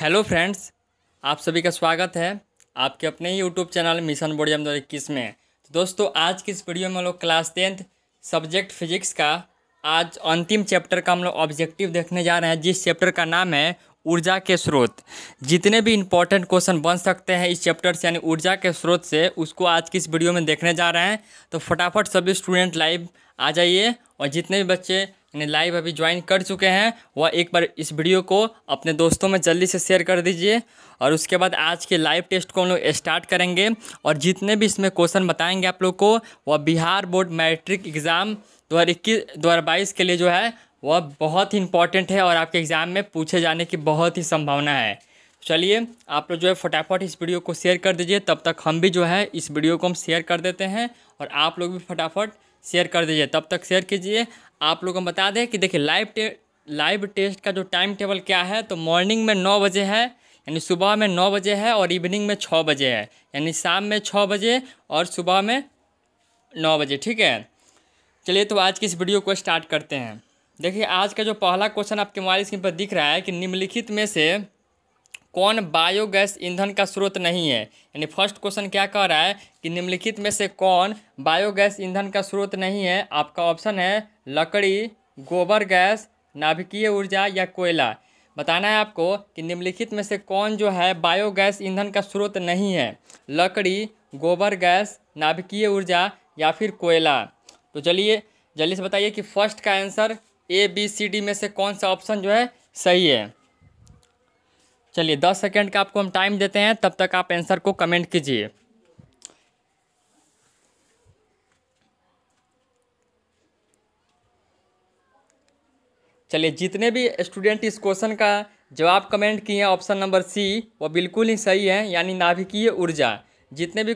hello friends आप सभी का स्वागत है आपके अपने ही YouTube channel mission board M दो इक्कीस में तो दोस्तों आज की इस वीडियो में हम लोग क्लास टेंथ सब्जेक्ट फिजिक्स का आज अंतिम चैप्टर का हम लोग ऑब्जेक्टिव देखने जा रहे हैं जिस चैप्टर का नाम है ऊर्जा के स्रोत जितने भी इंपॉर्टेंट क्वेश्चन बन सकते हैं इस चैप्टर से यानी ऊर्जा के स्रोत से उसको आज की इस वीडियो में देखने जा रहे हैं तो फटाफट सभी स्टूडेंट लाइव आ जाइए और जितने भी बच्चे यानी लाइव अभी ज्वाइन कर चुके हैं वह एक बार इस वीडियो को अपने दोस्तों में जल्दी से शेयर कर दीजिए और उसके बाद आज के लाइव टेस्ट को हम लोग स्टार्ट करेंगे और जितने भी इसमें क्वेश्चन बताएंगे आप लोग को वह बिहार बोर्ड मैट्रिक एग्ज़ाम दो हज़ार इक्कीस दो हज़ार बाईस के लिए जो है वह बहुत ही इंपॉर्टेंट है और आपके एग्ज़ाम में पूछे जाने की बहुत ही संभावना है चलिए आप लोग जो है फटाफट इस वीडियो को शेयर कर दीजिए तब तक हम भी जो है इस वीडियो को हम शेयर कर देते हैं और आप लोग भी फटाफट शेयर कर दीजिए तब तक शेयर कीजिए आप लोगों को बता दें कि देखिए लाइव टे लाइव टेस्ट का जो टाइम टेबल क्या है तो मॉर्निंग में नौ बजे है यानी सुबह में नौ बजे है और इवनिंग में छः बजे है यानी शाम में छः बजे और सुबह में नौ बजे ठीक है चलिए तो आज की इस वीडियो को स्टार्ट करते हैं देखिए आज का जो पहला क्वेश्चन आपके मोबाइल स्क्रीन पर दिख रहा है कि निम्नलिखित में से कौन बायोगैस ईंधन का स्रोत नहीं है यानी फर्स्ट क्वेश्चन क्या कह रहा है कि निम्नलिखित में से कौन बायोगैस ईंधन का स्रोत नहीं है आपका ऑप्शन है लकड़ी गोबर गैस नाभिकीय ऊर्जा या कोयला बताना है आपको कि निम्नलिखित में से कौन जो है बायोगैस ईंधन का स्रोत नहीं है लकड़ी गोबर गैस नाभिकीय ऊर्जा या फिर कोयला तो चलिए जल्दी से बताइए कि फर्स्ट का answer A B C D में से कौन सा ऑप्शन जो है सही है चलिए दस सेकेंड का आपको हम टाइम देते हैं तब तक आप आंसर को कमेंट कीजिए चलिए जितने भी स्टूडेंट इस क्वेश्चन का जवाब कमेंट किए हैं ऑप्शन नंबर सी वो बिल्कुल ही सही है यानी नाभिकीय ऊर्जा जितने भी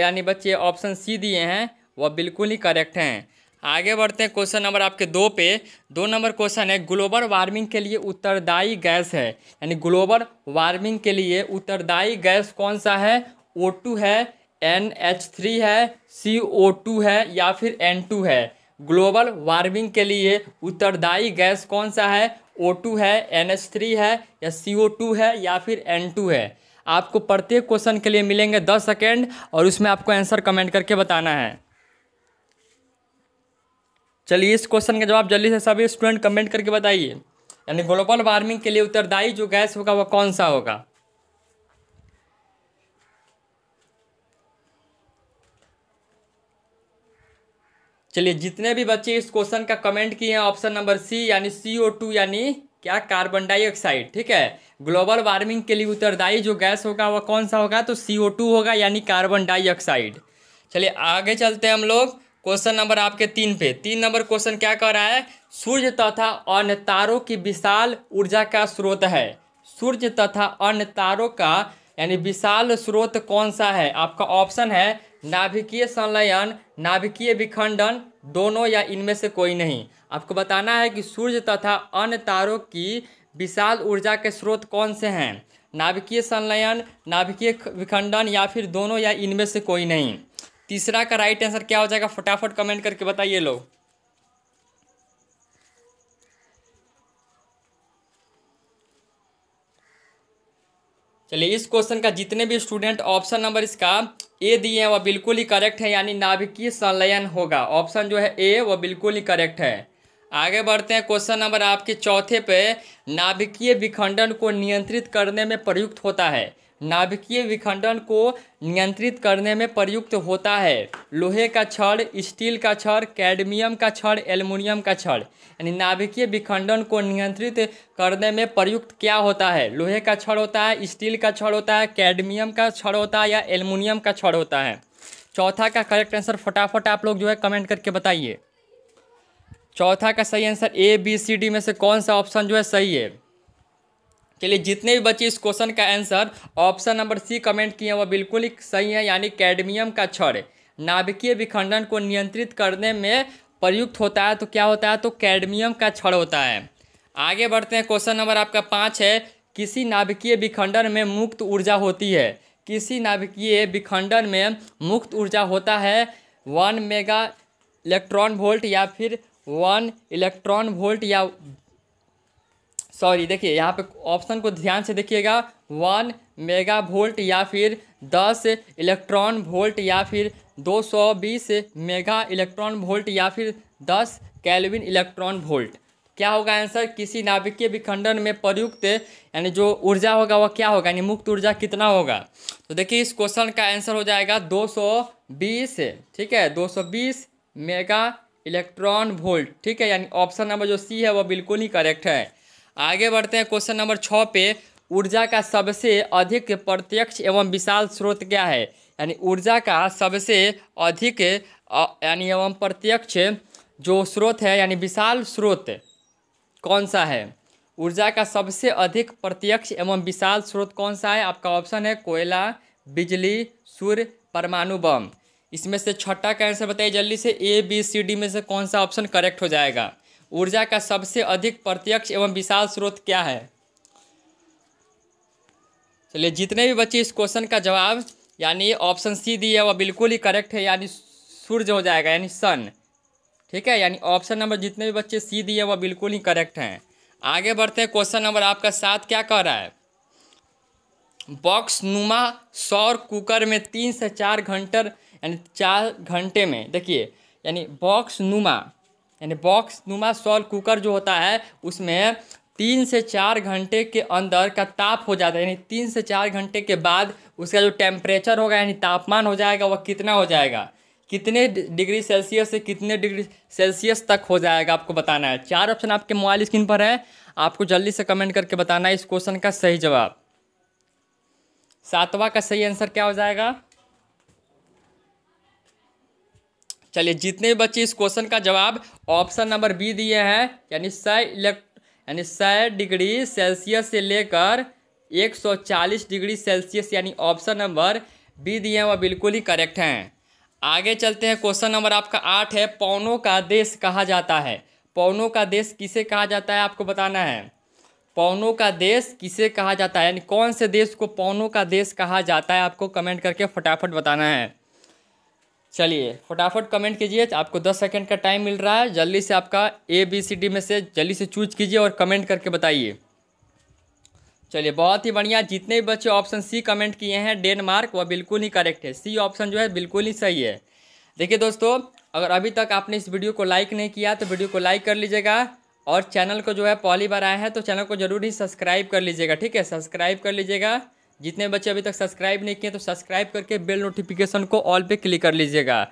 यानी बच्चे ऑप्शन सी दिए हैं वह बिल्कुल ही करेक्ट हैं आगे बढ़ते हैं क्वेश्चन नंबर आपके दो पे दो नंबर क्वेश्चन है ग्लोबल वार्मिंग के लिए उत्तरदायी गैस है यानी ग्लोबल वार्मिंग के लिए उत्तरदायी गैस कौन सा है ओ टू है एन एच थ्री है सी ओ टू है या फिर एन टू है ग्लोबल वार्मिंग के लिए उत्तरदायी गैस कौन सा है ओ टू है एन एच थ्री है या सी ओ टू है या फिर एन टू है आपको प्रत्येक क्वेश्चन के लिए मिलेंगे दस सेकेंड और उसमें आपको आंसर कमेंट करके बताना है चलिए इस क्वेश्चन का जवाब जल्दी से सभी स्टूडेंट कमेंट करके बताइए यानी ग्लोबल वार्मिंग के लिए उत्तरदायी जो गैस होगा वह कौन सा होगा चलिए जितने भी बच्चे इस क्वेश्चन का कमेंट किए हैं ऑप्शन नंबर सी यानी सी ओ टू यानी क्या कार्बन डाइऑक्साइड ठीक है ग्लोबल वार्मिंग के लिए उत्तरदायी जो गैस होगा वह कौन सा होगा तो सी ओ टू होगा यानी कार्बन डाइऑक्साइड चलिए आगे चलते हैं हम लोग क्वेश्चन नंबर आपके तीन पे तीन नंबर क्वेश्चन क्या कह रहा है सूर्य तथा अन्य तारों की विशाल ऊर्जा का स्रोत है सूर्य तथा अन्य तारों का यानी विशाल स्रोत कौन सा है आपका ऑप्शन है नाभिकीय संलयन नाभिकीय विखंडन दोनों या इनमें से कोई नहीं आपको बताना है कि सूर्य तथा अन्य तारों की विशाल ऊर्जा के स्रोत कौन से हैं नाभिकीय संलयन नाभिकीय विखंडन या फिर दोनों या इनमें से कोई नहीं तीसरा का राइट आंसर क्या हो जाएगा फटाफट कमेंट करके बताइए लोग चलिए इस क्वेश्चन का जितने भी स्टूडेंट ऑप्शन नंबर इसका ए दिए हैं वह बिल्कुल ही करेक्ट है यानी नाभिकीय संलयन होगा ऑप्शन जो है ए वह बिल्कुल ही करेक्ट है आगे बढ़ते हैं क्वेश्चन नंबर आपके चौथे पे नाभिकीय विखंडन को नियंत्रित करने में प्रयुक्त होता है नाभिकीय विखंडन को नियंत्रित करने में प्रयुक्त होता है लोहे का छड़ स्टील का छड़ कैडमियम का छड़ एल्युमिनियम का छड़ यानी नाभिकीय विखंडन को नियंत्रित करने में प्रयुक्त क्या होता है लोहे का छड़ होता है स्टील का छड़ होता है कैडमियम का छड़ होता है या एल्युमिनियम का छड़ होता है चौथा का करेक्ट आंसर फटाफट आप लोग जो है कमेंट करके बताइए चौथा का सही answer A B C D में से कौन सा ऑप्शन जो है सही है चलिए जितने भी बच्चे इस क्वेश्चन का answer option number C comment किए वह बिल्कुल ही सही है यानी कैडमियम का छड़ नाभिकीय विखंडन को नियंत्रित करने में प्रयुक्त होता है तो क्या होता है तो कैडमियम का छड़ होता है आगे बढ़ते हैं क्वेश्चन नंबर आपका पाँच है किसी नाभिकीय विखंडन में मुक्त ऊर्जा होती है किसी नाभिकीय विखंडन में मुक्त ऊर्जा होता है वन मेगा इलेक्ट्रॉन वोल्ट या फिर वन इलेक्ट्रॉन वोल्ट या सॉरी देखिए यहाँ पे ऑप्शन को ध्यान से देखिएगा वन मेगा वोल्ट या फिर दस इलेक्ट्रॉन वोल्ट या फिर दो सौ बीस मेगा इलेक्ट्रॉन वोल्ट या फिर दस कैलविन इलेक्ट्रॉन वोल्ट क्या होगा आंसर किसी नाभिकीय विखंडन में प्रयुक्त यानी जो ऊर्जा होगा वह क्या होगा यानी मुक्त ऊर्जा कितना होगा तो देखिए इस क्वेश्चन का आंसर हो जाएगा 220 ठीक है 220 मेगा इलेक्ट्रॉन वोल्ट ठीक है यानी ऑप्शन नंबर जो सी है वह बिल्कुल ही करेक्ट है आगे बढ़ते हैं क्वेश्चन नंबर छः पे ऊर्जा का सबसे अधिक प्रत्यक्ष एवं विशाल स्रोत क्या है यानी ऊर्जा का सबसे अधिक यानी एवं प्रत्यक्ष जो स्रोत है यानी विशाल स्रोत कौन सा है ऊर्जा का सबसे अधिक प्रत्यक्ष एवं विशाल स्रोत कौन सा है आपका ऑप्शन है कोयला बिजली सूर्य परमाणु बम इसमें से छठा का आंसर बताइए जल्दी से ए बी सी डी में से कौन सा ऑप्शन करेक्ट हो जाएगा ऊर्जा का सबसे अधिक प्रत्यक्ष एवं विशाल स्रोत क्या है चलिए जितने भी बच्चे इस क्वेश्चन का जवाब यानी ऑप्शन सी है वह बिल्कुल ही करेक्ट है यानी सूर्य हो जाएगा यानी सन ठीक है यानी ऑप्शन नंबर जितने भी बच्चे सी दिए वह बिल्कुल ही करेक्ट हैं आगे बढ़ते हैं क्वेश्चन नंबर आपका साथ क्या कह रहा है बॉक्स नुमा सौर कुकर में तीन से चार घंटे यानी चार घंटे में देखिए यानी बॉक्स नुमा यानी बॉक्स नुमा सॉल कुकर जो होता है उसमें तीन से चार घंटे के अंदर का ताप हो जाता है यानी तीन से चार घंटे के बाद उसका जो टेम्परेचर होगा यानी तापमान हो जाएगा वह कितना हो जाएगा कितने डिग्री सेल्सियस से कितने डिग्री सेल्सियस तक हो जाएगा आपको बताना है चार ऑप्शन आपके मोबाइल स्क्रीन पर है आपको जल्दी से कमेंट करके बताना है इस क्वेश्चन का सही जवाब सातवां का सही आंसर क्या हो जाएगा चलिए जितने बच्चे इस क्वेश्चन का जवाब ऑप्शन नंबर बी दिए हैं यानी सौ इलेक्ट यानी सौ डिग्री सेल्सियस से लेकर 140 डिग्री सेल्सियस यानी ऑप्शन नंबर बी दिए हैं वह बिल्कुल ही करेक्ट हैं आगे चलते हैं क्वेश्चन नंबर आपका आठ है पौनों का देश कहा जाता है पौनों का देश किसे कहा जाता है आपको बताना है पौनों का देश किसे कहा जाता है यानी कौन से देश को पौनों का देश कहा जाता है आपको कमेंट करके फटाफट बताना है चलिए फटाफट कमेंट कीजिए आपको 10 सेकंड का टाइम मिल रहा है जल्दी से आपका ए बी सी डी में से जल्दी से चूज कीजिए और कमेंट करके बताइए चलिए बहुत ही बढ़िया जितने भी बच्चे ऑप्शन सी कमेंट किए हैं डेनमार्क वह बिल्कुल ही करेक्ट है सी ऑप्शन जो है बिल्कुल ही सही है देखिए दोस्तों अगर अभी तक आपने इस वीडियो को लाइक नहीं किया तो वीडियो को लाइक कर लीजिएगा और चैनल को जो है पहली बार आया है तो चैनल को जरूर ही सब्सक्राइब कर लीजिएगा ठीक है सब्सक्राइब कर लीजिएगा जितने बच्चे अभी तक सब्सक्राइब नहीं किए तो सब्सक्राइब करके बेल नोटिफिकेशन को ऑल पे क्लिक कर लीजिएगा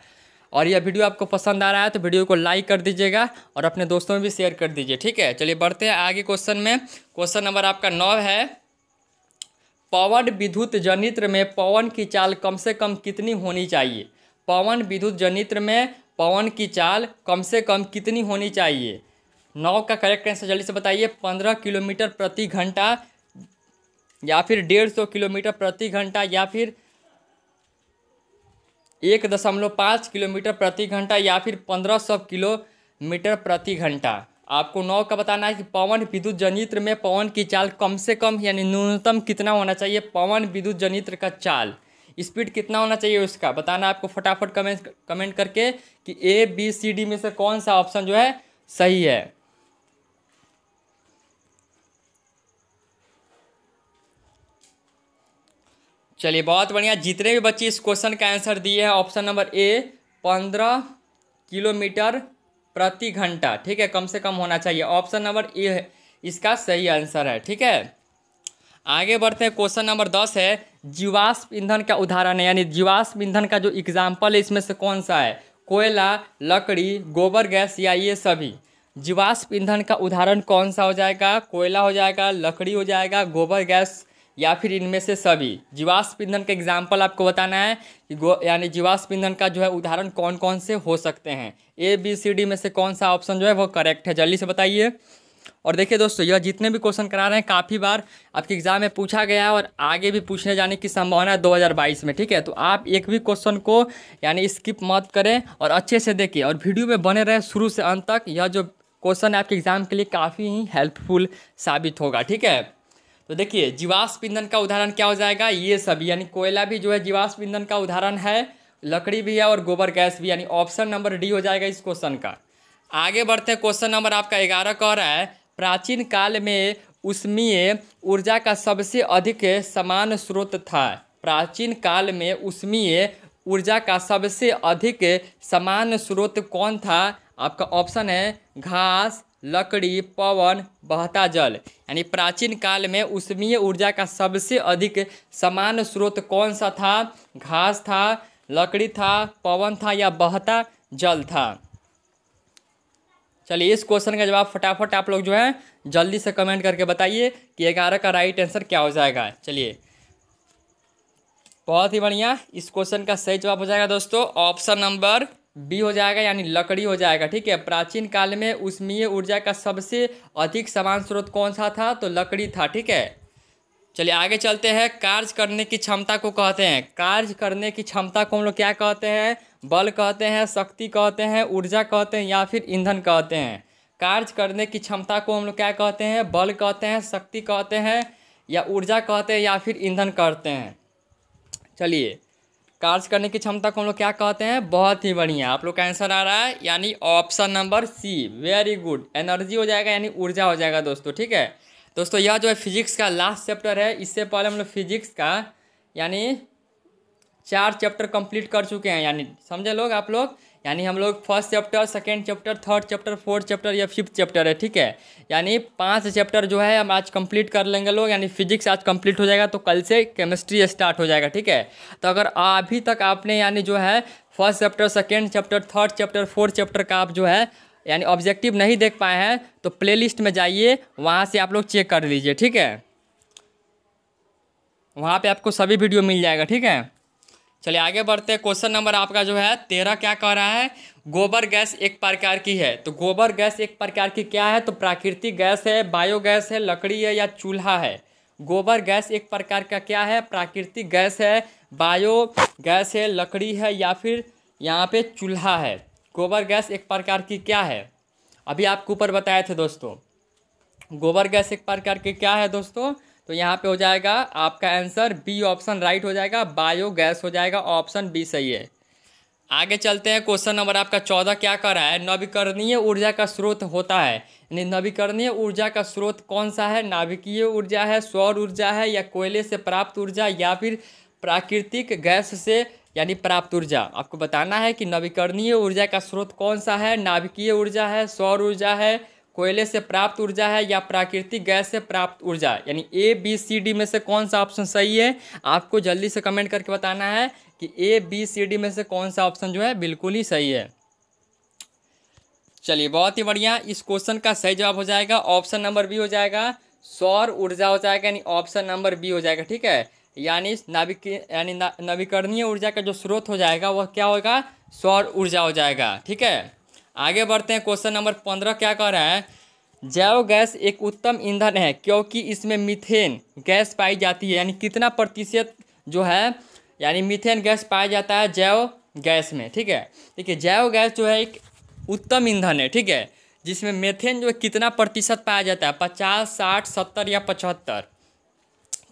और यह वीडियो आपको पसंद आ रहा है तो वीडियो को लाइक कर दीजिएगा और अपने दोस्तों में भी शेयर कर दीजिए ठीक है चलिए बढ़ते हैं आगे क्वेश्चन में क्वेश्चन नंबर आपका नौ है पवन विद्युत जनित्र में पवन की चाल कम से कम कितनी होनी चाहिए पवन विद्युत जनित्र में पवन की चाल कम से कम कितनी होनी चाहिए नौ का करेक्ट आंसर जल्दी से बताइए पंद्रह किलोमीटर प्रति घंटा या फिर डेढ़ सौ किलोमीटर प्रति घंटा या फिर एक दशमलव पाँच किलोमीटर प्रति घंटा या फिर पंद्रह सौ किलोमीटर प्रति घंटा आपको नौ का बताना है कि पवन विद्युत जनित्र में पवन की चाल कम से कम यानी न्यूनतम कितना होना चाहिए पवन विद्युत जनित्र का चाल स्पीड कितना होना चाहिए उसका बताना आपको फटाफट कमेंट कमेंट करके कि ए बी सी डी में से कौन सा ऑप्शन जो है सही है चलिए बहुत बढ़िया जितने भी बच्चे इस क्वेश्चन का आंसर दिए हैं ऑप्शन नंबर ए पंद्रह किलोमीटर प्रति घंटा ठीक है कम से कम होना चाहिए ऑप्शन नंबर ए है इसका सही आंसर है ठीक है आगे बढ़ते हैं क्वेश्चन नंबर दस है जीवाश्म ईंधन का उदाहरण है यानी जीवाश्म ईंधन का जो एग्जाम्पल है इसमें से कौन सा है कोयला लकड़ी गोबर गैस या ये सभी जीवाश्म ईंधन का उदाहरण कौन सा हो जाएगा कोयला हो जाएगा लकड़ी हो जाएगा गोबर गैस या फिर इनमें से सभी जीवाश्म ईंधन का एग्जाम्पल आपको बताना है यानी जीवाश्म ईंधन का जो है उदाहरण कौन कौन से हो सकते हैं ए बी सी डी में से कौन सा ऑप्शन जो है वो करेक्ट है जल्दी से बताइए और देखिए दोस्तों यह जितने भी क्वेश्चन करा रहे हैं काफ़ी बार आपके एग्जाम में पूछा गया है और आगे भी पूछने जाने की संभावना है 2022 में ठीक है तो आप एक भी क्वेश्चन को यानी स्किप मत करें और अच्छे से देखिए और वीडियो में बने रहें शुरू से अंत तक यह जो क्वेश्चन है आपके एग्ज़ाम के लिए काफ़ी ही हेल्पफुल साबित होगा ठीक है तो देखिए जीवाश्म ईंधन का उदाहरण क्या हो जाएगा ये सब यानी कोयला भी जो है जीवाश्म ईंधन का उदाहरण है लकड़ी भी है और गोबर गैस भी यानी ऑप्शन नंबर डी हो जाएगा इस क्वेश्चन का आगे बढ़ते हैं क्वेश्चन नंबर आपका ग्यारह कह रहा है प्राचीन काल में उष्मीय ऊर्जा का सबसे अधिक समान स्रोत था प्राचीन काल में उष्मीय ऊर्जा का सबसे अधिक समान स्रोत कौन था आपका ऑप्शन है घास लकड़ी पवन बहता जल यानी प्राचीन काल में उष्मीय ऊर्जा का सबसे अधिक समान स्रोत कौन सा था घास था लकड़ी था पवन था या बहता जल था चलिए इस क्वेश्चन का जवाब फटाफट आप लोग जो है जल्दी से कमेंट करके बताइए कि ग्यारह का राइट आंसर क्या हो जाएगा चलिए बहुत ही बढ़िया इस क्वेश्चन का सही जवाब हो जाएगा दोस्तों ऑप्शन नंबर बी हो जाएगा यानी लकड़ी हो जाएगा ठीक है प्राचीन काल में उष्मीय ऊर्जा का सबसे अधिक समान स्रोत कौन सा था तो लकड़ी था ठीक है चलिए आगे चलते हैं कार्य करने की क्षमता को कहते हैं कार्य करने की क्षमता को हम लोग क्या कहते हैं बल कहते हैं शक्ति कहते हैं ऊर्जा कहते हैं या फिर ईंधन कहते हैं कार्य करने की क्षमता को हम लोग क्या कहते हैं बल कहते हैं शक्ति कहते हैं या ऊर्जा कहते हैं या फिर ईंधन कहते हैं चलिए कार्य करने की क्षमता को हम लोग क्या कहते हैं बहुत ही बढ़िया आप लोग का आंसर आ रहा है यानी option number C very good energy हो जाएगा यानी ऊर्जा हो जाएगा दोस्तों ठीक है दोस्तों यह जो है फिजिक्स का लास्ट चैप्टर है इससे पहले हम लोग फिजिक्स का यानी चार चैप्टर कंप्लीट कर चुके हैं यानी समझे लोग आप लोग यानी हम लोग first chapter second chapter third chapter fourth chapter या फिफ्थ चैप्टर है ठीक है यानी पांच चैप्टर जो है हम आज कंप्लीट कर लेंगे लोग यानी फिजिक्स आज कंप्लीट हो जाएगा तो कल से केमिस्ट्री स्टार्ट हो जाएगा ठीक है तो अगर अभी तक आपने यानी जो है first chapter second chapter third chapter fourth chapter का आप जो है यानी ऑब्जेक्टिव नहीं देख पाए हैं तो प्ले में जाइए वहाँ से आप लोग चेक कर लीजिए ठीक है वहाँ पर आपको सभी वीडियो मिल जाएगा ठीक है चलिए आगे बढ़ते हैं क्वेश्चन नंबर आपका जो है तेरह क्या कह रहा है गोबर गैस एक प्रकार की है तो गोबर गैस एक प्रकार की क्या है तो प्राकृतिक गैस है बायोगैस है लकड़ी है या चूल्हा है गोबर गैस एक प्रकार का क्या है प्राकृतिक गैस है बायो गैस है लकड़ी है या फिर यहाँ पे चूल्हा है गोबर गैस एक प्रकार की क्या है अभी आपको ऊपर बताए थे दोस्तों गोबर गैस एक प्रकार की क्या है दोस्तों तो यहाँ पे हो जाएगा आपका आंसर बी ऑप्शन राइट हो जाएगा बायोगैस हो जाएगा ऑप्शन बी सही है आगे चलते हैं क्वेश्चन नंबर आपका चौदह क्या कर रहा है नवीकरणीय ऊर्जा का स्रोत होता है यानी नवीकरणीय ऊर्जा का स्रोत कौन सा है नाभिकीय ऊर्जा है सौर ऊर्जा है या कोयले से प्राप्त ऊर्जा या फिर प्राकृतिक गैस से यानी प्राप्त ऊर्जा आपको बताना है कि नवीकरणीय ऊर्जा का स्रोत कौन सा है नाभिकीय ऊर्जा है सौर ऊर्जा है कोयले से प्राप्त ऊर्जा है या प्राकृतिक गैस से प्राप्त ऊर्जा यानी ए बी सी डी में से कौन सा ऑप्शन सही है आपको जल्दी से कमेंट करके बताना है कि ए बी सी डी में से कौन सा ऑप्शन जो है बिल्कुल ही सही है चलिए बहुत ही बढ़िया इस क्वेश्चन का सही जवाब हो जाएगा ऑप्शन नंबर बी हो जाएगा सौर ऊर्जा हो जाएगा यानी ऑप्शन नंबर बी हो जाएगा ठीक है यानी नाविक यानी नवीकरणीय ऊर्जा का जो स्रोत हो जाएगा वह क्या होगा सौर ऊर्जा हो जाएगा ठीक है आगे बढ़ते हैं क्वेश्चन नंबर पंद्रह क्या कह रहा है जैव गैस एक उत्तम ईंधन है क्योंकि इसमें मिथेन गैस पाई जाती है यानी कितना प्रतिशत जो है यानी मिथेन गैस पाया जाता है जैव गैस में ठीक है देखिए जैव गैस जो है एक उत्तम ईंधन है ठीक है जिसमें मेथेन जो है कितना प्रतिशत पाया जाता है पचास साठ सत्तर या पचहत्तर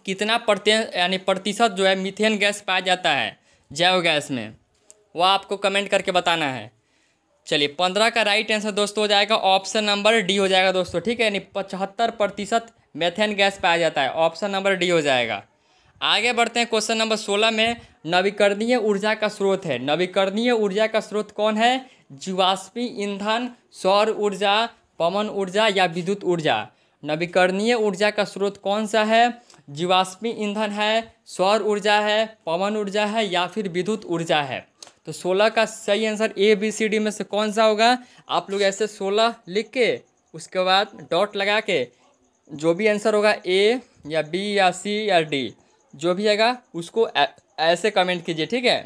कितना प्रति यानी प्रतिशत जो है मिथेन गैस पाया जाता है जैव गैस में वह आपको कमेंट करके बताना है चलिए पंद्रह का राइट आंसर दोस्तों हो जाएगा ऑप्शन नंबर डी हो जाएगा दोस्तों ठीक है यानी पचहत्तर प्रतिशत मेथेन गैस पाया जाता है ऑप्शन नंबर डी हो जाएगा आगे बढ़ते हैं क्वेश्चन नंबर सोलह में नवीकरणीय ऊर्जा का स्रोत है नवीकरणीय ऊर्जा का स्रोत कौन है जीवाश्मी ईंधन सौर ऊर्जा पवन ऊर्जा या विद्युत ऊर्जा नवीकरणीय ऊर्जा का स्रोत कौन सा है जीवाश्मी ईंधन है सौर ऊर्जा है पवन ऊर्जा है या फिर विद्युत ऊर्जा है तो सोलह का सही answer A B C D में से कौन सा होगा आप लोग ऐसे सोलह लिख के उसके बाद डॉट लगा के जो भी आंसर होगा ए या बी या सी या डी जो भी आएगा उसको ऐसे कमेंट कीजिए ठीक है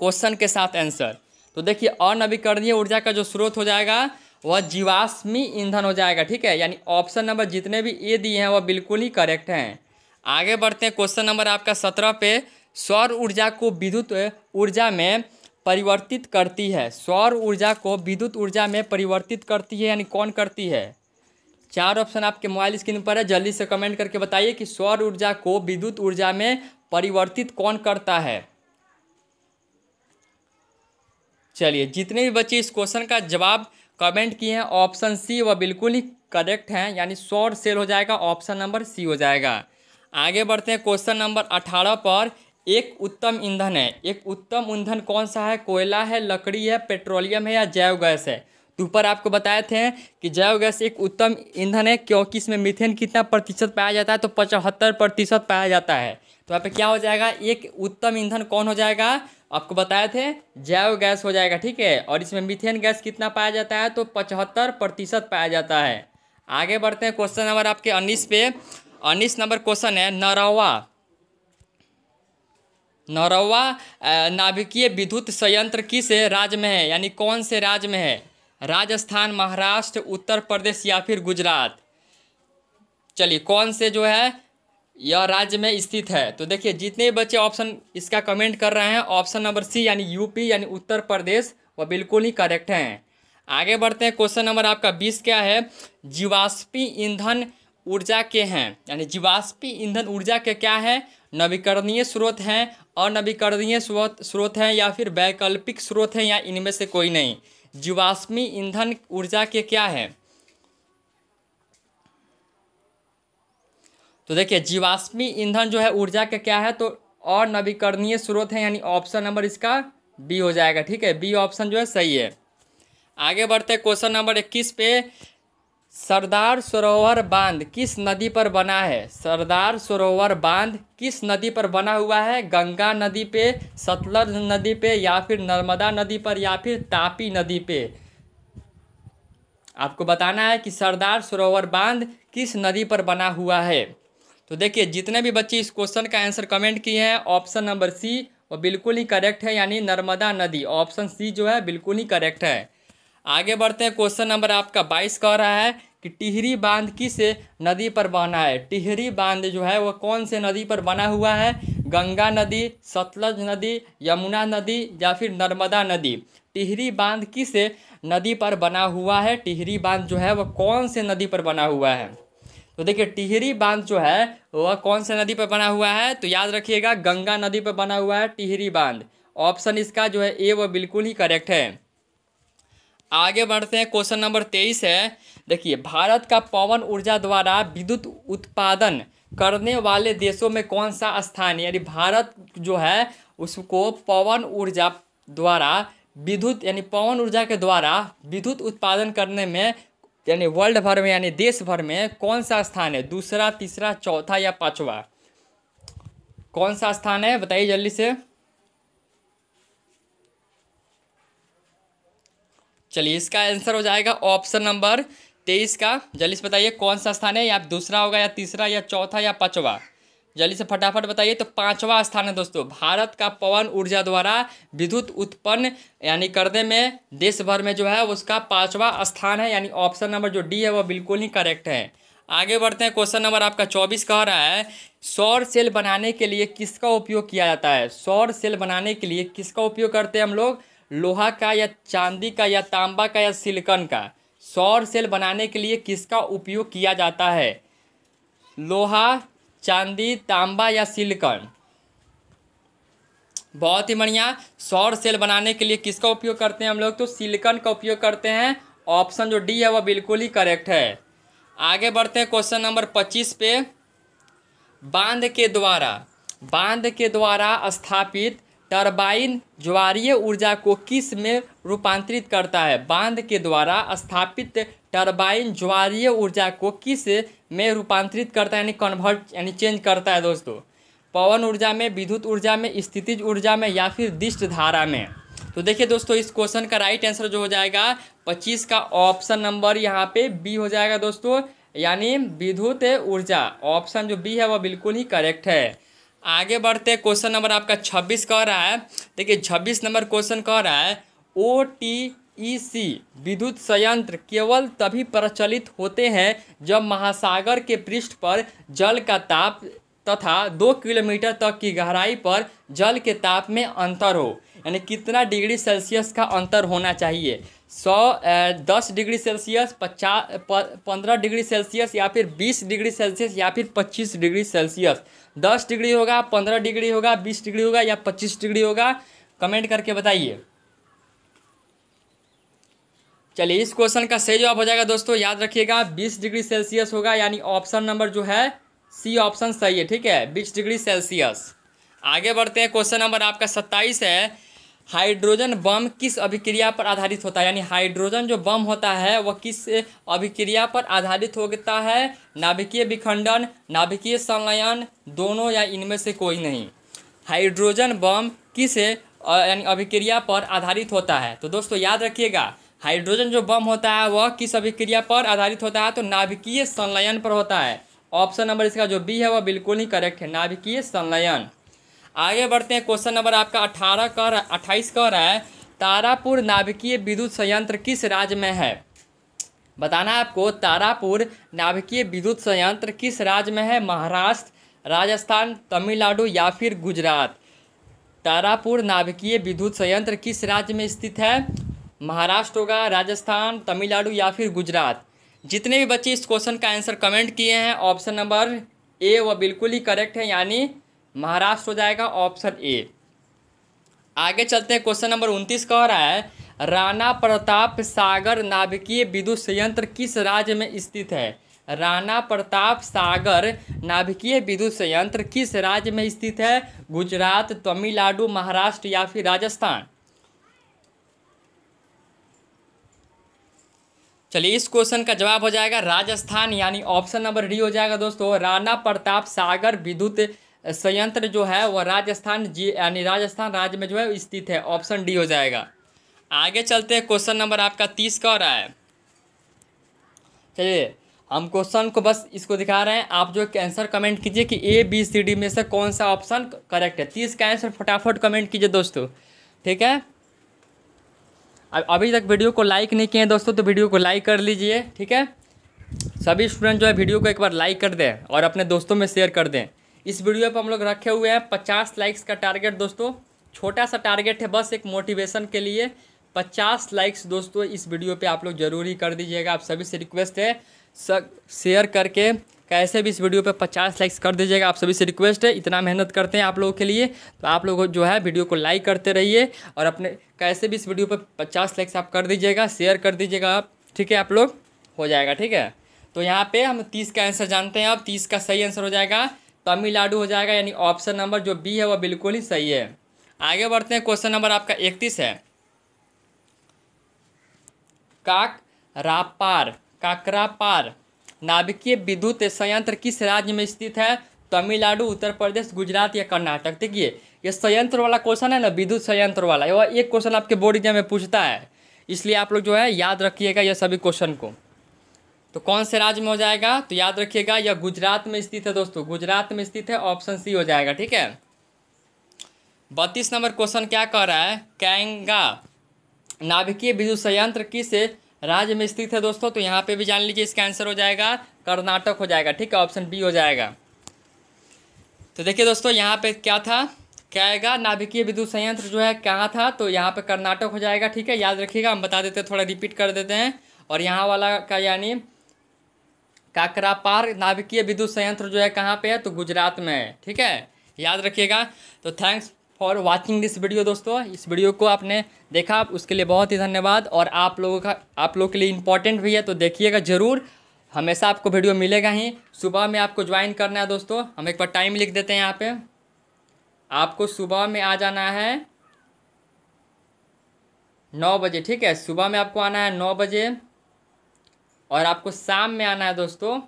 क्वेश्चन के साथ आंसर तो देखिए अनवीकरणीय ऊर्जा का जो स्रोत हो जाएगा वह जीवाश्मी ईंधन हो जाएगा ठीक है यानी ऑप्शन नंबर जितने भी ए दिए हैं वह बिल्कुल ही करेक्ट हैं आगे बढ़ते हैं क्वेश्चन नंबर आपका सत्रह पे सौर ऊर्जा को विद्युत ऊर्जा में परिवर्तित करती है सौर ऊर्जा को विद्युत ऊर्जा में परिवर्तित करती है यानी कौन करती है चार ऑप्शन आपके मोबाइल स्क्रीन पर है जल्दी से कमेंट करके बताइए कि सौर ऊर्जा को विद्युत ऊर्जा में परिवर्तित कौन करता है चलिए जितने भी बच्चे इस क्वेश्चन का जवाब कमेंट किए हैं ऑप्शन सी वह बिल्कुल ही करेक्ट हैं यानी सौर सेल हो जाएगा ऑप्शन नंबर सी हो जाएगा आगे बढ़ते हैं क्वेश्चन नंबर अठारह पर एक उत्तम ईंधन है एक उत्तम ईंधन कौन सा है कोयला है लकड़ी है पेट्रोलियम है या जैव गैस है तो ऊपर आपको बताए थे कि जैव गैस एक उत्तम ईंधन है क्योंकि इसमें मिथेन कितना प्रतिशत पाया जाता है तो पचहत्तर प्रतिशत पाया जाता है तो यहाँ पे क्या हो जाएगा एक उत्तम ईंधन कौन हो जाएगा आपको बताए थे जैव गैस हो जाएगा ठीक है और इसमें मिथेन गैस कितना पाया जाता है तो पचहत्तर प्रतिशत पाया जाता है आगे बढ़ते हैं क्वेश्चन नंबर आपके उन्नीस पे उन्नीस नंबर क्वेश्चन है नरवा नौरवा नाभिकीय विद्युत संयंत्र किस राज्य में है यानी कौन से राज्य में है राजस्थान महाराष्ट्र उत्तर प्रदेश या फिर गुजरात चलिए कौन से जो है यह राज्य में स्थित है तो देखिए जितने बच्चे ऑप्शन इसका कमेंट कर रहे हैं ऑप्शन नंबर सी यानी यूपी यानी उत्तर प्रदेश वह बिल्कुल ही करेक्ट हैं आगे बढ़ते हैं क्वेश्चन नंबर आपका बीस क्या है जीवाष्पी ईंधन ऊर्जा के हैं यानी जीवाष्पी ईंधन ऊर्जा के क्या है नवीकरणीय स्रोत हैं अनवीकरणीय स्रोत स्रोत हैं या फिर वैकल्पिक स्रोत हैं या इनमें से कोई नहीं जीवाश्मी ईंधन तो ऊर्जा के क्या है तो देखिए जीवाश्मी ईंधन जो है ऊर्जा का क्या है तो और नवीकरणीय स्रोत है यानी ऑप्शन नंबर इसका बी हो जाएगा ठीक है बी ऑप्शन जो है सही है आगे बढ़ते क्वेश्चन नंबर इक्कीस पे सरदार सरोवर बांध किस नदी पर बना है सरदार सरोवर बांध किस नदी पर बना हुआ है गंगा नदी पे सतलज नदी पे या फिर नर्मदा नदी पर या फिर तापी नदी पे आपको बताना है कि सरदार सरोवर बांध किस नदी पर बना हुआ है तो देखिए जितने भी बच्चे इस क्वेश्चन का आंसर कमेंट किए हैं ऑप्शन नंबर सी वो बिल्कुल ही करेक्ट है यानी नर्मदा नदी ऑप्शन सी जो है बिल्कुल ही करेक्ट है आगे बढ़ते हैं क्वेश्चन नंबर आपका बाईस कह रहा है कि टिहरी बांध किस नदी पर बना है टिहरी बांध जो है वह कौन से नदी पर बना हुआ है गंगा नदी सतलज नदी यमुना नदी या फिर नर्मदा नदी टिहरी बांध किस नदी पर बना हुआ है टिहरी बांध जो है वह कौन से नदी पर बना हुआ है तो देखिए टिहरी बांध जो है वह कौन से नदी पर बना हुआ है तो याद रखिएगा गंगा नदी पर बना हुआ है टिहरी बांध ऑप्शन इसका जो है ए वह बिल्कुल ही करेक्ट है आगे बढ़ते हैं क्वेश्चन नंबर तेईस है देखिए भारत का पवन ऊर्जा द्वारा विद्युत उत्पादन करने वाले देशों में कौन सा स्थान है यानी भारत जो है उसको पवन ऊर्जा द्वारा विद्युत यानी पवन ऊर्जा के द्वारा विद्युत उत्पादन करने में यानी वर्ल्ड भर में यानी देश भर में कौन सा स्थान है दूसरा तीसरा चौथा या पाँचवा कौन सा स्थान है बताइए जल्दी से चलिए इसका आंसर हो जाएगा ऑप्शन नंबर तेईस का जल्दी से बताइए कौन सा स्थान है या दूसरा होगा या तीसरा या चौथा या पाँचवा जल्दी से फटाफट बताइए तो पांचवा स्थान है दोस्तों भारत का पवन ऊर्जा द्वारा विद्युत उत्पन्न यानी करने में देश भर में जो है उसका पांचवा स्थान है यानी ऑप्शन नंबर जो डी है वो बिल्कुल ही करेक्ट है आगे बढ़ते हैं क्वेश्चन नंबर आपका चौबीस कह रहा है सौर सेल बनाने के लिए किसका उपयोग किया जाता है सौर सेल बनाने के लिए किसका उपयोग करते हैं हम लोग लोहा का या चांदी का या तांबा का या सिलिकन का सौर सेल बनाने के लिए किसका उपयोग किया जाता है लोहा चांदी तांबा या सिलिकन बहुत ही बढ़िया सौर सेल बनाने के लिए किसका उपयोग करते हैं हम लोग तो सिलिकन का उपयोग करते हैं ऑप्शन जो डी है वह बिल्कुल ही करेक्ट है आगे बढ़ते हैं क्वेश्चन नंबर पच्चीस पे बांध के द्वारा बांध के द्वारा स्थापित टरबाइन ज्वारीय ऊर्जा को किस में रूपांतरित करता है बांध के द्वारा स्थापित टरबाइन ज्वारीय ऊर्जा को किस में रूपांतरित करता है यानी कन्वर्ट यानी चेंज करता है दोस्तों पवन ऊर्जा में विद्युत ऊर्जा में स्थितिज ऊर्जा में या फिर दिष्ट धारा में तो देखिए दोस्तों इस क्वेश्चन का राइट आंसर जो हो जाएगा पच्चीस का ऑप्शन नंबर यहाँ पे बी हो जाएगा दोस्तों यानी विद्युत ऊर्जा ऑप्शन जो बी है वह बिल्कुल ही करेक्ट है आगे बढ़ते क्वेश्चन नंबर आपका छब्बीस कह रहा है देखिए छब्बीस नंबर क्वेश्चन कह रहा है ओ टी ई सी विद्युत संयंत्र केवल तभी प्रचलित होते हैं जब महासागर के पृष्ठ पर जल का ताप तथा दो किलोमीटर तक की गहराई पर जल के ताप में अंतर हो यानी कितना डिग्री सेल्सियस का अंतर होना चाहिए सौ दस डिग्री सेल्सियस पचास पंद्रह डिग्री सेल्सियस या फिर बीस डिग्री सेल्सियस या फिर पच्चीस डिग्री सेल्सियस दस डिग्री होगा पंद्रह डिग्री होगा बीस डिग्री होगा या पच्चीस डिग्री होगा कमेंट करके बताइए चलिए इस क्वेश्चन का सही जवाब हो जाएगा दोस्तों याद रखिएगा बीस डिग्री सेल्सियस होगा यानी ऑप्शन नंबर जो है सी ऑप्शन सही है ठीक है बीस डिग्री सेल्सियस आगे बढ़ते हैं क्वेश्चन नंबर आपका सत्ताईस है हाइड्रोजन बम किस अभिक्रिया पर आधारित होता है यानी हाइड्रोजन जो बम होता है वह किस अभिक्रिया पर आधारित होता है नाभिकीय विखंडन नाभिकीय संलयन दोनों या इनमें से कोई नहीं हाइड्रोजन बम किस यानी अभिक्रिया पर आधारित होता है तो दोस्तों याद रखिएगा हाइड्रोजन जो बम होता है वह किस अभिक्रिया पर आधारित होता है तो नाभिकीय संलयन पर होता है ऑप्शन नंबर इसका जो बी है वह बिल्कुल ही करेक्ट है नाभिकीय संलयन आगे बढ़ते हैं क्वेश्चन नंबर आपका अठारह है अट्ठाईस कह रहा है तारापुर नाभिकीय विद्युत संयंत्र किस राज्य में है बताना है आपको तारापुर नाभिकीय विद्युत संयंत्र किस राज्य में है महाराष्ट्र राजस्थान तमिलनाडु या फिर गुजरात तारापुर नाभिकीय विद्युत संयंत्र किस राज्य में स्थित है महाराष्ट्र होगा राजस्थान तमिलनाडु या फिर गुजरात जितने भी बच्चे इस क्वेश्चन का आंसर कमेंट किए हैं ऑप्शन नंबर ए वह बिल्कुल ही करेक्ट है यानी महाराष्ट्र हो जाएगा ऑप्शन ए आगे चलते हैं क्वेश्चन नंबर उनतीस कह रहा है राणा प्रताप सागर नाभिकीय विद्युत संयंत्र किस राज्य में स्थित है राणा प्रताप सागर नाभिकीय विद्युत संयंत्र किस राज्य में स्थित है गुजरात तमिलनाडु महाराष्ट्र या फिर राजस्थान चलिए इस क्वेश्चन का जवाब हो जाएगा राजस्थान यानी ऑप्शन नंबर डी हो जाएगा दोस्तों राणा प्रताप सागर विद्युत संयंत्र जो है वह राजस्थान जी यानी राजस्थान राज्य में जो है स्थित है ऑप्शन डी हो जाएगा आगे चलते हैं क्वेश्चन नंबर आपका तीस का रहा है चलिए हम क्वेश्चन को बस इसको दिखा रहे हैं आप जो आंसर कमेंट कीजिए कि ए बी सी डी में से कौन सा ऑप्शन करेक्ट है तीस का आंसर फटाफट कमेंट कीजिए दोस्तों ठीक है अब अभी तक वीडियो को लाइक नहीं किए दोस्तों तो वीडियो को लाइक कर लीजिए ठीक है सभी स्टूडेंट जो है वीडियो को एक बार लाइक कर दें और अपने दोस्तों में शेयर कर दें इस वीडियो पर हम लोग रखे हुए हैं पचास लाइक्स का टारगेट दोस्तों छोटा सा टारगेट है बस एक मोटिवेशन के लिए पचास लाइक्स दोस्तों इस वीडियो पे आप लोग जरूर ही कर दीजिएगा आप सभी से रिक्वेस्ट है शेयर करके कैसे भी इस वीडियो पे पचास लाइक्स कर दीजिएगा आप सभी से रिक्वेस्ट है इतना मेहनत करते हैं आप लोगों के लिए तो आप लोग जो है वीडियो को लाइक करते रहिए और अपने कैसे भी इस वीडियो पर पचास लाइक्स आप कर दीजिएगा शेयर कर दीजिएगा आप ठीक है आप लोग हो जाएगा ठीक है तो यहाँ पर हम तीस का आंसर जानते हैं अब तीस का सही आंसर हो जाएगा तमिलनाडु हो जाएगा यानी ऑप्शन नंबर जो बी है वह बिल्कुल ही सही है आगे बढ़ते हैं क्वेश्चन नंबर आपका इकतीस है काक रापार काकरापार नाभिकीय विद्युत संयंत्र किस राज्य में स्थित है तमिलनाडु उत्तर प्रदेश गुजरात या कर्नाटक देखिए ये संयंत्र वाला क्वेश्चन है ना विद्युत संयंत्र वाला वह एक क्वेश्चन आपके बोर्ड एग्जाम में पूछता है इसलिए आप लोग जो है याद रखिएगा यह सभी क्वेश्चन को तो कौन से राज्य में हो जाएगा तो याद रखिएगा यह गुजरात में स्थित है दोस्तों गुजरात में स्थित है ऑप्शन सी हो जाएगा ठीक है बत्तीस नंबर क्वेश्चन क्या कह रहा है कैंगा नाभिकीय विद्युत संयंत्र किस राज्य में स्थित है दोस्तों तो यहाँ पे भी जान लीजिए इसका आंसर हो जाएगा कर्नाटक हो जाएगा ठीक है ऑप्शन बी हो जाएगा तो देखिए दोस्तों यहाँ पे क्या था कैगा नाभिकीय विद्युत संयंत्र जो है कहाँ था तो यहाँ पे कर्नाटक हो जाएगा ठीक है याद रखिएगा हम बता देते हैं थोड़ा रिपीट कर देते हैं और यहाँ वाला का यानी काकरापार नाभिकीय विद्युत संयंत्र जो है कहाँ पे है तो गुजरात में है ठीक है याद रखिएगा तो thanks for watching this video दोस्तों इस वीडियो को आपने देखा उसके लिए बहुत ही धन्यवाद और आप लोगों का आप लोगों के लिए इम्पॉर्टेंट भी है तो देखिएगा ज़रूर हमेशा आपको वीडियो मिलेगा ही सुबह में आपको ज्वाइन करना है दोस्तों हम एक बार टाइम लिख देते हैं यहाँ पे आपको सुबह में आ जाना है नौ बजे ठीक है सुबह में आपको आना है नौ बजे और आपको शाम में आना है दोस्तों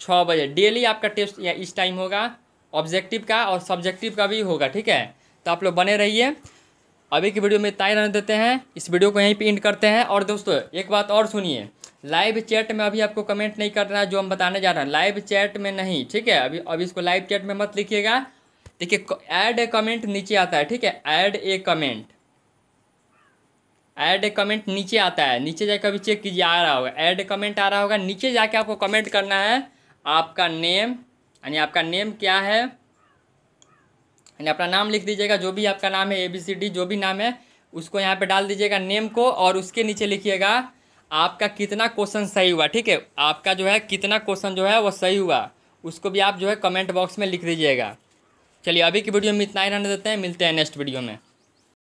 छः बजे डेली आपका टेस्ट या इस टाइम होगा ऑब्जेक्टिव का और सब्जेक्टिव का भी होगा ठीक है तो आप लोग बने रहिए अभी की वीडियो में ताई रहने देते हैं इस वीडियो को यहीं पे इंड करते हैं और दोस्तों एक बात और सुनिए लाइव चैट में अभी आपको कमेंट नहीं करना है जो हम बताने जा रहे हैं लाइव चैट में नहीं ठीक है अभी अभी इसको लाइव चैट में मत लिखिएगा देखिए ऐड ए कमेंट नीचे आता है ठीक है add a comment add a comment नीचे आता है नीचे जाकर अभी चेक कीजिए आ रहा होगा ऐड ए कमेंट आ रहा होगा नीचे जाके आपको कमेंट करना है आपका नेम यानी आपका नेम क्या है यानी अपना नाम लिख दीजिएगा जो भी आपका नाम है ए बी सी डी जो भी नाम है उसको यहाँ पे डाल दीजिएगा नेम को और उसके नीचे लिखिएगा आपका कितना क्वेश्चन सही हुआ ठीक है आपका जो है कितना क्वेश्चन जो है वो सही हुआ उसको भी आप जो है कमेंट बॉक्स में लिख दीजिएगा चलिए अभी की वीडियो में इतना ही रहने देते हैं मिलते हैं नेक्स्ट वीडियो में